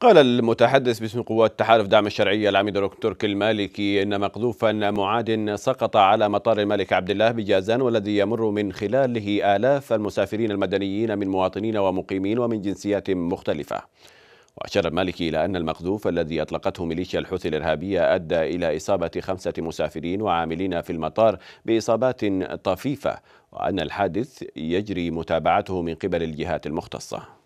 قال المتحدث باسم قوات تحالف دعم الشرعية العميد الدكتور المالكي إن مقذوفا معاد سقط على مطار الملك عبد الله بجازان والذي يمر من خلاله آلاف المسافرين المدنيين من مواطنين ومقيمين ومن جنسيات مختلفة وأشار المالكي إلى أن المقذوف الذي أطلقته ميليشيا الحوثي الإرهابية أدى إلى إصابة خمسة مسافرين وعاملين في المطار بإصابات طفيفة وأن الحادث يجري متابعته من قبل الجهات المختصة